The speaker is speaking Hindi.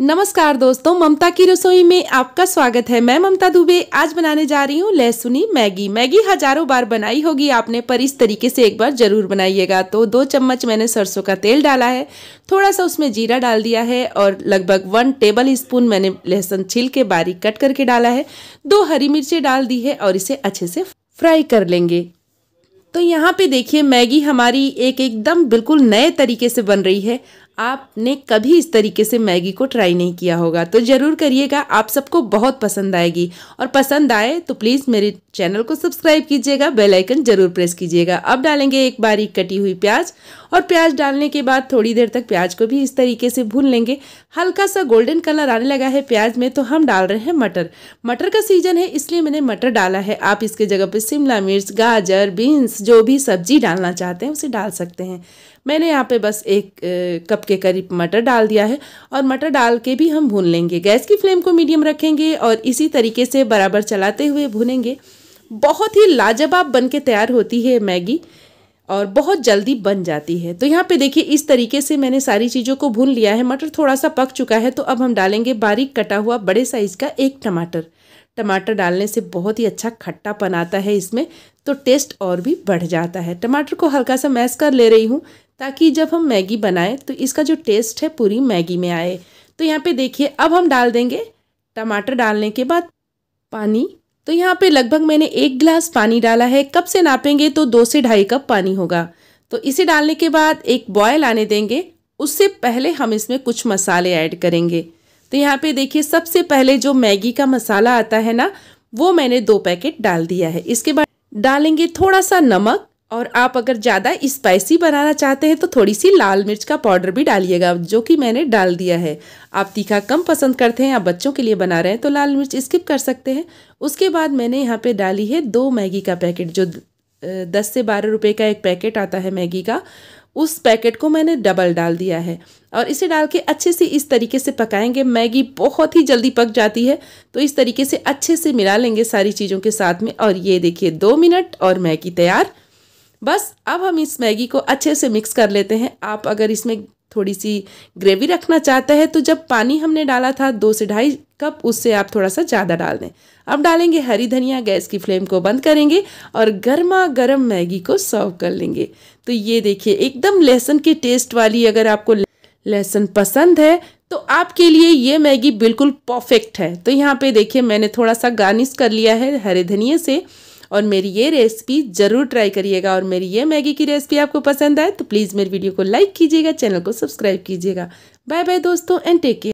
नमस्कार दोस्तों ममता की रसोई में आपका स्वागत है मैं ममता दुबे आज बनाने जा रही हूँ लहसुनी मैगी मैगी हजारों बार बनाई होगी आपने पर इस तरीके से एक बार ज़रूर बनाइएगा तो दो चम्मच मैंने सरसों का तेल डाला है थोड़ा सा उसमें जीरा डाल दिया है और लगभग वन टेबल स्पून मैंने लहसुन छील के बारीक कट करके डाला है दो हरी मिर्चें डाल दी है और इसे अच्छे से फ्राई कर लेंगे तो यहाँ पे देखिए मैगी हमारी एक एकदम बिल्कुल नए तरीके से बन रही है आपने कभी इस तरीके से मैगी को ट्राई नहीं किया होगा तो ज़रूर करिएगा आप सबको बहुत पसंद आएगी और पसंद आए तो प्लीज़ मेरे चैनल को सब्सक्राइब कीजिएगा बेल आइकन जरूर प्रेस कीजिएगा अब डालेंगे एक बारीक कटी हुई प्याज और प्याज डालने के बाद थोड़ी देर तक प्याज को भी इस तरीके से भून लेंगे हल्का सा गोल्डन कलर आने लगा है प्याज में तो हम डाल रहे हैं मटर मटर का सीजन है इसलिए मैंने मटर डाला है आप इसके जगह पर शिमला मिर्च गाजर बीन्स जो भी सब्जी डालना चाहते हैं उसे डाल सकते हैं मैंने यहाँ पे बस एक कप के करीब मटर डाल दिया है और मटर डाल के भी हम भून लेंगे गैस की फ्लेम को मीडियम रखेंगे और इसी तरीके से बराबर चलाते हुए भूनेंगे बहुत ही लाजवाब बन के तैयार होती है मैगी और बहुत जल्दी बन जाती है तो यहाँ पे देखिए इस तरीके से मैंने सारी चीज़ों को भून लिया है मटर थोड़ा सा पक चुका है तो अब हम डालेंगे बारीक कटा हुआ बड़े साइज़ का एक टमाटर टमाटर डालने से बहुत ही अच्छा खट्टापन आता है इसमें तो टेस्ट और भी बढ़ जाता है टमाटर को हल्का सा मैश कर ले रही हूँ ताकि जब हम मैगी बनाएं तो इसका जो टेस्ट है पूरी मैगी में आए तो यहाँ पे देखिए अब हम डाल देंगे टमाटर डालने के बाद पानी तो यहाँ पे लगभग मैंने एक गिलास पानी डाला है कब से नापेंगे तो दो से ढाई कप पानी होगा तो इसे डालने के बाद एक बॉयल आने देंगे उससे पहले हम इसमें कुछ मसाले ऐड करेंगे तो यहाँ पे देखिए सबसे पहले जो मैगी का मसाला आता है ना वो मैंने दो पैकेट डाल दिया है इसके बाद डालेंगे थोड़ा सा नमक और आप अगर ज़्यादा स्पाइसी बनाना चाहते हैं तो थोड़ी सी लाल मिर्च का पाउडर भी डालिएगा जो कि मैंने डाल दिया है आप तीखा कम पसंद करते हैं आप बच्चों के लिए बना रहे हैं तो लाल मिर्च स्किप कर सकते हैं उसके बाद मैंने यहाँ पे डाली है दो मैगी का पैकेट जो दस से बारह रुपये का एक पैकेट आता है मैगी का उस पैकेट को मैंने डबल डाल दिया है और इसे डाल के अच्छे से इस तरीके से पकाएंगे मैगी बहुत ही जल्दी पक जाती है तो इस तरीके से अच्छे से मिला लेंगे सारी चीज़ों के साथ में और ये देखिए दो मिनट और मैगी तैयार बस अब हम इस मैगी को अच्छे से मिक्स कर लेते हैं आप अगर इसमें थोड़ी सी ग्रेवी रखना चाहते हैं तो जब पानी हमने डाला था दो से ढाई कप उससे आप थोड़ा सा ज़्यादा डाल दें अब डालेंगे हरी धनिया गैस की फ्लेम को बंद करेंगे और गर्मा गर्म मैगी को सर्व कर लेंगे तो ये देखिए एकदम लहसुन के टेस्ट वाली अगर आपको लहसुन पसंद है तो आपके लिए ये मैगी बिल्कुल परफेक्ट है तो यहाँ पे देखिए मैंने थोड़ा सा गार्निश कर लिया है हरे धनिए से और मेरी ये रेसिपी ज़रूर ट्राई करिएगा और मेरी ये मैगी की रेसिपी आपको पसंद आए तो प्लीज़ मेरी वीडियो को लाइक कीजिएगा चैनल को सब्सक्राइब कीजिएगा बाय बाय दोस्तों एंड टेक केयर